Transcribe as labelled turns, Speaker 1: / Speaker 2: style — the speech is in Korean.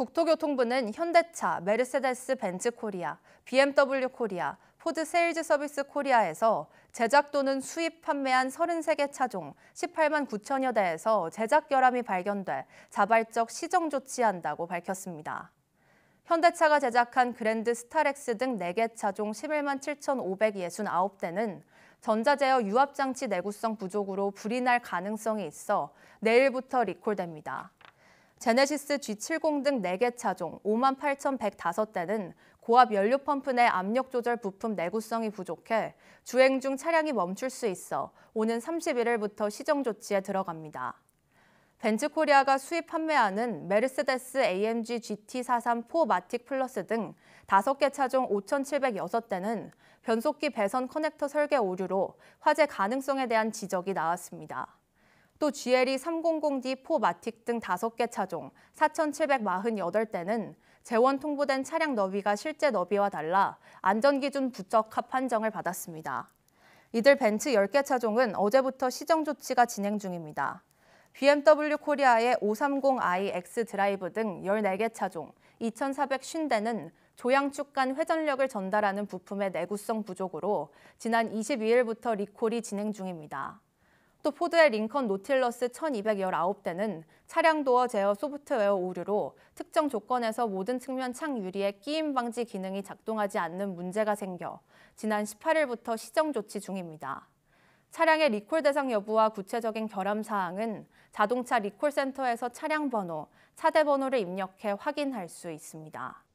Speaker 1: 국토교통부는 현대차, 메르세데스 벤츠 코리아, BMW 코리아, 포드 세일즈 서비스 코리아에서 제작 또는 수입 판매한 33개 차종 18만 9천여 대에서 제작 결함이 발견돼 자발적 시정 조치한다고 밝혔습니다. 현대차가 제작한 그랜드 스타렉스 등 4개 차종 11만 7,569대는 전자제어 유압장치 내구성 부족으로 불이 날 가능성이 있어 내일부터 리콜됩니다. 제네시스 G70 등 4개 차종 58,105대는 고압 연료 펌프 내 압력 조절 부품 내구성이 부족해 주행 중 차량이 멈출 수 있어 오는 31일부터 시정 조치에 들어갑니다. 벤츠 코리아가 수입 판매하는 메르세데스 AMG GT43 포 마틱 플러스 등 5개 차종 5,706대는 변속기 배선 커넥터 설계 오류로 화재 가능성에 대한 지적이 나왔습니다. 또 GLE 300D 포마틱 등 5개 차종 4,748대는 재원 통보된 차량 너비가 실제 너비와 달라 안전기준 부적합 판정을 받았습니다. 이들 벤츠 10개 차종은 어제부터 시정 조치가 진행 중입니다. BMW 코리아의 530iX 드라이브 등 14개 차종 2,450대는 조향축 간 회전력을 전달하는 부품의 내구성 부족으로 지난 22일부터 리콜이 진행 중입니다. 또 포드의 링컨 노틸러스 1219대는 차량 도어 제어 소프트웨어 오류로 특정 조건에서 모든 측면 창유리에 끼임 방지 기능이 작동하지 않는 문제가 생겨 지난 18일부터 시정 조치 중입니다. 차량의 리콜 대상 여부와 구체적인 결함 사항은 자동차 리콜 센터에서 차량 번호, 차대 번호를 입력해 확인할 수 있습니다.